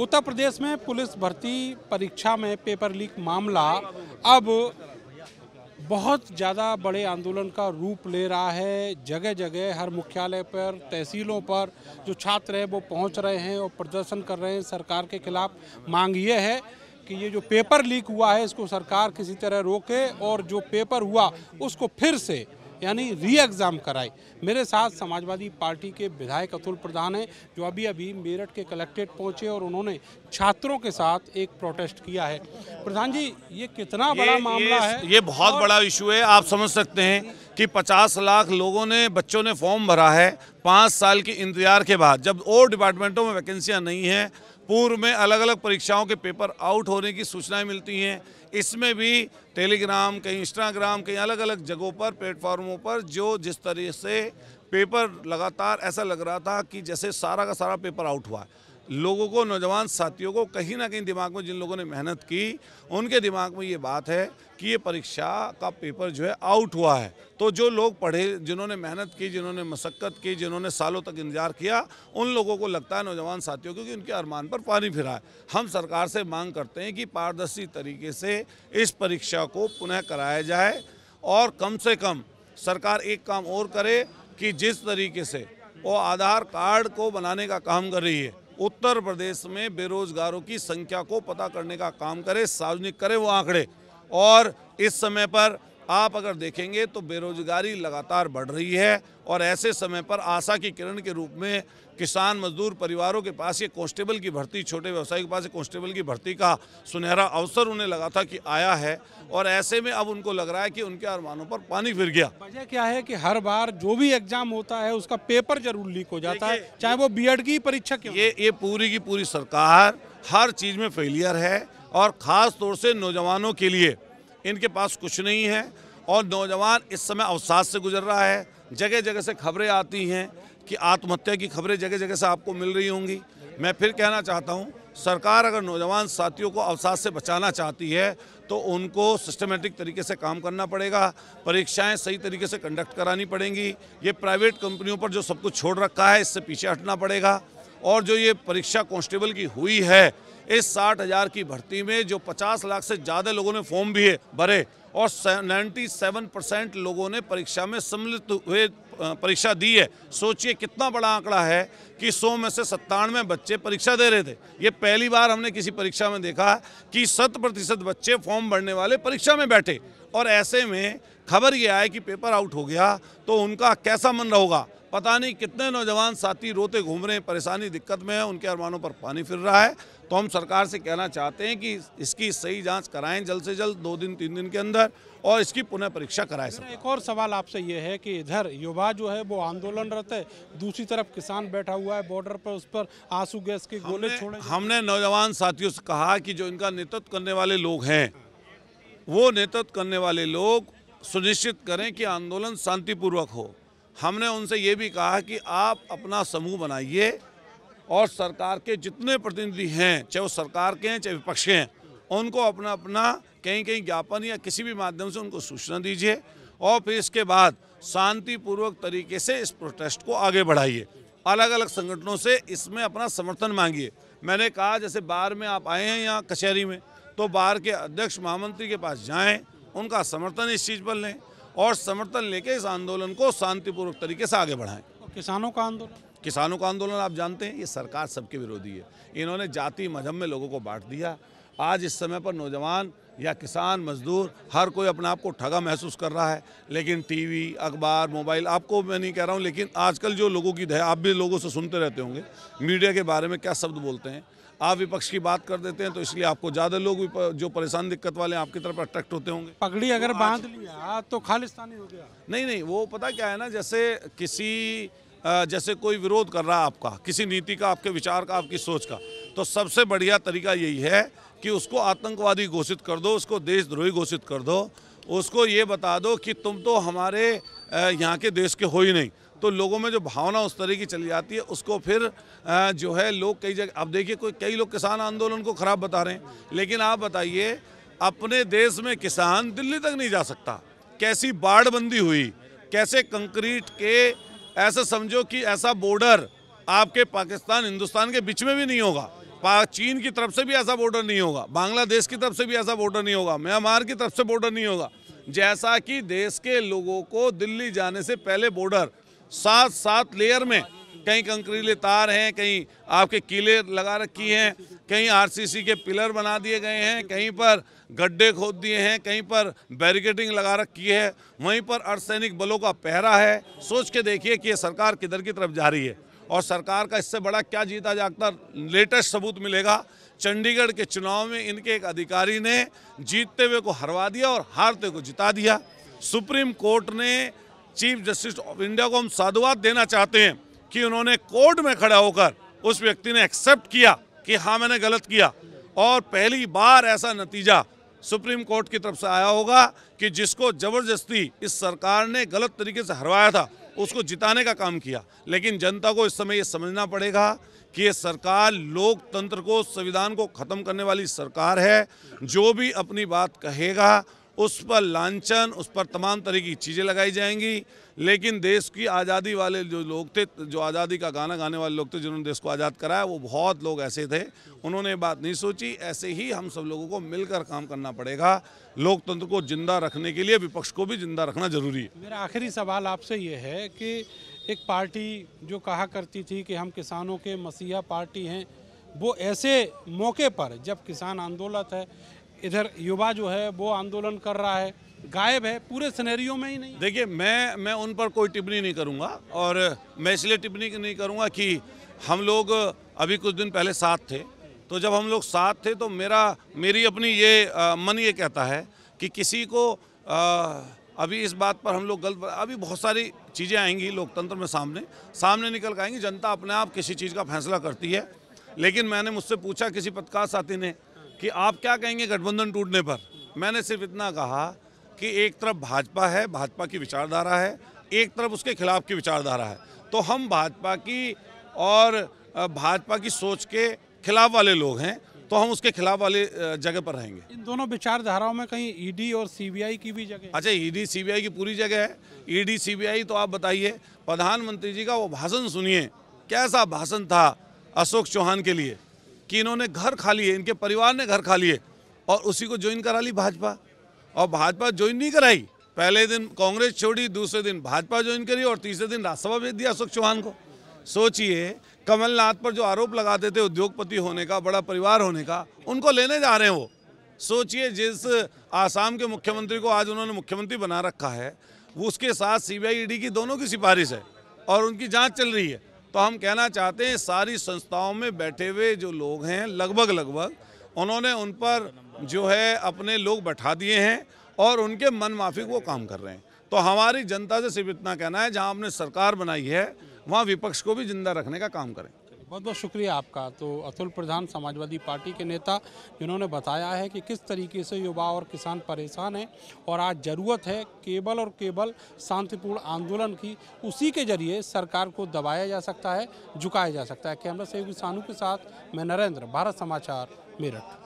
उत्तर प्रदेश में पुलिस भर्ती परीक्षा में पेपर लीक मामला अब बहुत ज़्यादा बड़े आंदोलन का रूप ले रहा है जगह जगह हर मुख्यालय पर तहसीलों पर जो छात्र हैं वो पहुंच रहे हैं और प्रदर्शन कर रहे हैं सरकार के खिलाफ मांग ये है कि ये जो पेपर लीक हुआ है इसको सरकार किसी तरह रोके और जो पेपर हुआ उसको फिर से यानी री एग्ज़ाम कराए मेरे साथ समाजवादी पार्टी के विधायक अतुल प्रधान हैं जो अभी अभी मेरठ के कलेक्ट्रेट पहुंचे और उन्होंने छात्रों के साथ एक प्रोटेस्ट किया है प्रधान जी ये कितना बड़ा मामला ये, है ये बहुत बड़ा इशू है आप समझ सकते हैं कि 50 लाख लोगों ने बच्चों ने फॉर्म भरा है पाँच साल के इंतजार के बाद जब और डिपार्टमेंटों में वैकेंसियाँ नहीं हैं पूर्व में अलग अलग परीक्षाओं के पेपर आउट होने की सूचनाएं मिलती हैं इसमें भी टेलीग्राम कहीं इंस्टाग्राम कहीं अलग अलग जगहों पर प्लेटफॉर्मों पर जो जिस तरह से पेपर लगातार ऐसा लग रहा था कि जैसे सारा का सारा पेपर आउट हुआ है लोगों को नौजवान साथियों को कहीं ना कहीं दिमाग में जिन लोगों ने मेहनत की उनके दिमाग में ये बात है कि ये परीक्षा का पेपर जो है आउट हुआ है तो जो लोग पढ़े जिन्होंने मेहनत की जिन्होंने मशक्क़त की जिन्होंने सालों तक इंतजार किया उन लोगों को लगता है नौजवान साथियों को कि उनके अरमान पर पानी फिरा है हम सरकार से मांग करते हैं कि पारदर्शी तरीके से इस परीक्षा को पुनः कराया जाए और कम से कम सरकार एक काम और करे कि जिस तरीके से वो आधार कार्ड को बनाने का काम कर रही है उत्तर प्रदेश में बेरोजगारों की संख्या को पता करने का काम करे सार्वजनिक करे वो आंकड़े और इस समय पर आप अगर देखेंगे तो बेरोजगारी लगातार बढ़ रही है और ऐसे समय पर आशा की किरण के रूप में किसान मजदूर परिवारों के पास ये कांस्टेबल की भर्ती छोटे व्यवसाय के पास कांस्टेबल की भर्ती का सुनहरा अवसर उन्हें लगा था कि आया है और ऐसे में अब उनको लग रहा है कि उनके अरमानों पर पानी फिर गया वजह क्या है कि हर बार जो भी एग्जाम होता है उसका पेपर जरूर लीक हो जाता है चाहे वो बी की परीक्षा की ये ये पूरी की पूरी सरकार हर चीज़ में फेलियर है और ख़ास तौर से नौजवानों के लिए इनके पास कुछ नहीं है और नौजवान इस समय अवसाद से गुजर रहा है जगह जगह से खबरें आती हैं कि आत्महत्या की खबरें जगह जगह से आपको मिल रही होंगी मैं फिर कहना चाहता हूँ सरकार अगर नौजवान साथियों को अवसाद से बचाना चाहती है तो उनको सिस्टमेटिक तरीके से काम करना पड़ेगा परीक्षाएं सही तरीके से कंडक्ट करानी पड़ेंगी ये प्राइवेट कंपनियों पर जो सब कुछ छोड़ रखा है इससे पीछे हटना पड़ेगा और जो ये परीक्षा कॉन्स्टेबल की हुई है इस साठ हज़ार की भर्ती में जो पचास लाख से ज़्यादा लोगों ने फॉर्म भी भरे और 97 परसेंट लोगों ने परीक्षा में सम्मिलित हुए परीक्षा दी है सोचिए कितना बड़ा आंकड़ा है कि 100 में से सत्तानवे बच्चे परीक्षा दे रहे थे ये पहली बार हमने किसी परीक्षा में देखा कि शत प्रतिशत बच्चे फॉर्म भरने वाले परीक्षा में बैठे और ऐसे में खबर ये आए कि पेपर आउट हो गया तो उनका कैसा मन रहोगा पता नहीं कितने नौजवान साथी रोते घूम रहे हैं परेशानी दिक्कत में है उनके अरमानों पर पानी फिर रहा है तो हम सरकार से कहना चाहते हैं कि इसकी सही जांच कराएं जल्द से जल्द दो दिन तीन दिन के अंदर और इसकी पुनः परीक्षा कराए सर एक और सवाल आपसे ये है कि इधर युवा जो है वो आंदोलनरत है दूसरी तरफ किसान बैठा हुआ है बॉर्डर पर उस पर आंसू गैस के गोले छोड़े हमने नौजवान साथियों से कहा कि जो इनका नेतृत्व करने वाले लोग हैं वो नेतृत्व करने वाले लोग सुनिश्चित करें कि आंदोलन शांतिपूर्वक हो हमने उनसे ये भी कहा कि आप अपना समूह बनाइए और सरकार के जितने प्रतिनिधि हैं चाहे वो सरकार के हैं चाहे विपक्ष हैं उनको अपना अपना कहीं कहीं ज्ञापन या किसी भी माध्यम से उनको सूचना दीजिए और फिर इसके बाद शांतिपूर्वक तरीके से इस प्रोटेस्ट को आगे बढ़ाइए अलग अलग संगठनों से इसमें अपना समर्थन मांगिए मैंने कहा जैसे बार में आप आए हैं यहाँ कचहरी में तो बार के अध्यक्ष महामंत्री के पास जाएं उनका समर्थन इस चीज़ पर लें और समर्थन लेके इस आंदोलन को शांतिपूर्वक तरीके से आगे बढ़ाएं तो किसानों का आंदोलन किसानों का आंदोलन आप जानते हैं ये सरकार सबके विरोधी है इन्होंने जाति मजहब में लोगों को बांट दिया आज इस समय पर नौजवान या किसान मजदूर हर कोई अपने आप को ठगा महसूस कर रहा है लेकिन टीवी अखबार मोबाइल आपको मैं नहीं कह रहा हूँ लेकिन आजकल जो लोगों की दया आप भी लोगों से सुनते रहते होंगे मीडिया के बारे में क्या शब्द बोलते हैं आप विपक्ष की बात कर देते हैं तो इसलिए आपको ज़्यादा लोग भी जो परेशान दिक्कत वाले हैं आपकी तरफ अट्रैक्ट होते होंगे पगड़ी अगर तो बांध लिया तो खालिस्तानी हो गया नहीं नहीं वो पता क्या है ना जैसे किसी जैसे कोई विरोध कर रहा है आपका किसी नीति का आपके विचार का आपकी सोच का तो सबसे बढ़िया तरीका यही है कि उसको आतंकवादी घोषित कर दो उसको देशद्रोही घोषित कर दो उसको ये बता दो कि तुम तो हमारे यहाँ के देश के हो ही नहीं तो लोगों में जो भावना उस तरह की चली जाती है उसको फिर जो है लोग कई जगह अब देखिए कोई कई लोग किसान आंदोलन को ख़राब बता रहे हैं लेकिन आप बताइए अपने देश में किसान दिल्ली तक नहीं जा सकता कैसी बाढ़बंदी हुई कैसे कंक्रीट के ऐसे समझो कि ऐसा बॉर्डर आपके पाकिस्तान हिंदुस्तान के बीच में भी नहीं होगा चीन की तरफ से भी ऐसा बॉर्डर नहीं होगा बांग्लादेश की तरफ से भी ऐसा बॉर्डर नहीं होगा म्यांमार की तरफ से बॉर्डर नहीं होगा जैसा कि देश के लोगों को दिल्ली जाने से पहले बॉर्डर सात सात लेयर में कहीं कंक्रीले तार हैं कहीं आपके किले लगा रखी हैं कहीं आरसीसी के पिलर बना दिए गए हैं कहीं पर गड्ढे खोद दिए हैं कहीं पर बैरिकेडिंग लगा रखी है वहीं पर अर्धसैनिक बलों का पहरा है सोच के देखिए कि ये सरकार किधर की तरफ जा रही है और सरकार का इससे बड़ा क्या जीता जागता लेटेस्ट सबूत मिलेगा चंडीगढ़ के चुनाव में इनके एक अधिकारी ने जीतते हुए को हरवा दिया और हारते को जिता दिया सुप्रीम कोर्ट ने चीफ जस्टिस ऑफ इंडिया को हम साधुवाद देना चाहते हैं कि उन्होंने कोर्ट में खड़ा होकर उस व्यक्ति ने एक्सेप्ट किया कि हाँ मैंने गलत किया और पहली बार ऐसा नतीजा सुप्रीम कोर्ट की तरफ से आया होगा कि जिसको ज़बरदस्ती इस सरकार ने गलत तरीके से हरवाया था उसको जिताने का काम किया लेकिन जनता को इस समय ये समझना पड़ेगा कि ये सरकार लोकतंत्र को संविधान को ख़त्म करने वाली सरकार है जो भी अपनी बात कहेगा उस पर लांछन उस पर तमाम तरह की चीज़ें लगाई जाएंगी लेकिन देश की आज़ादी वाले जो लोग थे जो आज़ादी का गाना गाने वाले लोग थे जिन्होंने देश को आज़ाद कराया वो बहुत लोग ऐसे थे उन्होंने बात नहीं सोची ऐसे ही हम सब लोगों को मिलकर काम करना पड़ेगा लोकतंत्र को जिंदा रखने के लिए विपक्ष को भी जिंदा रखना ज़रूरी है मेरा आखिरी सवाल आपसे ये है कि एक पार्टी जो कहा करती थी कि हम किसानों के मसीहा पार्टी हैं वो ऐसे मौके पर जब किसान आंदोलन है इधर युवा जो है वो आंदोलन कर रहा है गायब है पूरे सिनेरियो में ही नहीं देखिए मैं मैं उन पर कोई टिप्पणी नहीं करूंगा और मैं इसलिए टिप्पणी नहीं करूंगा कि हम लोग अभी कुछ दिन पहले साथ थे तो जब हम लोग साथ थे तो मेरा मेरी अपनी ये आ, मन ये कहता है कि किसी को आ, अभी इस बात पर हम लोग गलत अभी बहुत सारी चीज़ें आएंगी लोकतंत्र में सामने सामने निकल आएंगी जनता अपने आप किसी चीज़ का फैसला करती है लेकिन मैंने मुझसे पूछा किसी पत्रकार साथी ने कि आप क्या कहेंगे गठबंधन टूटने पर मैंने सिर्फ इतना कहा कि एक तरफ भाजपा है भाजपा की विचारधारा है एक तरफ उसके खिलाफ की विचारधारा है तो हम भाजपा की और भाजपा की सोच के खिलाफ वाले लोग हैं तो हम उसके खिलाफ वाले जगह पर रहेंगे इन दोनों विचारधाराओं में कहीं ईडी e और सीबीआई की भी जगह अच्छा ईडी e सीबीआई की पूरी जगह है ईडी e सीबीआई तो आप बताइए प्रधानमंत्री जी का वो भाषण सुनिए कैसा भाषण था अशोक चौहान के लिए कि इन्होंने घर खा लिए इनके परिवार ने घर खा लिए और उसी को ज्वाइन करा ली भाजपा और भाजपा ज्वाइन नहीं कराई पहले दिन कांग्रेस छोड़ी दूसरे दिन भाजपा ज्वाइन करी और तीसरे दिन राज्यसभा भेज दिया अशोक चौहान को सोचिए कमलनाथ पर जो आरोप लगाते थे उद्योगपति होने का बड़ा परिवार होने का उनको लेने जा रहे हैं वो सोचिए जिस आसाम के मुख्यमंत्री को आज उन्होंने मुख्यमंत्री बना रखा है वो उसके साथ सी बी e की दोनों की सिफारिश है और उनकी जाँच चल रही है तो हम कहना चाहते हैं सारी संस्थाओं में बैठे हुए जो लोग हैं लगभग लगभग उन्होंने उन पर जो है अपने लोग बैठा दिए हैं और उनके मन माफिक वो काम कर रहे हैं तो हमारी जनता से सिर्फ इतना कहना है जहाँ आपने सरकार बनाई है वहाँ विपक्ष को भी जिंदा रखने का काम करें बहुत बहुत शुक्रिया आपका तो अतुल प्रधान समाजवादी पार्टी के नेता जिन्होंने बताया है कि किस तरीके से युवा और किसान परेशान हैं और आज ज़रूरत है केवल और केवल शांतिपूर्ण आंदोलन की उसी के जरिए सरकार को दबाया जा सकता है झुकाया जा सकता है कैमरा सहयोग सानू के साथ मैं नरेंद्र भारत समाचार मेरठ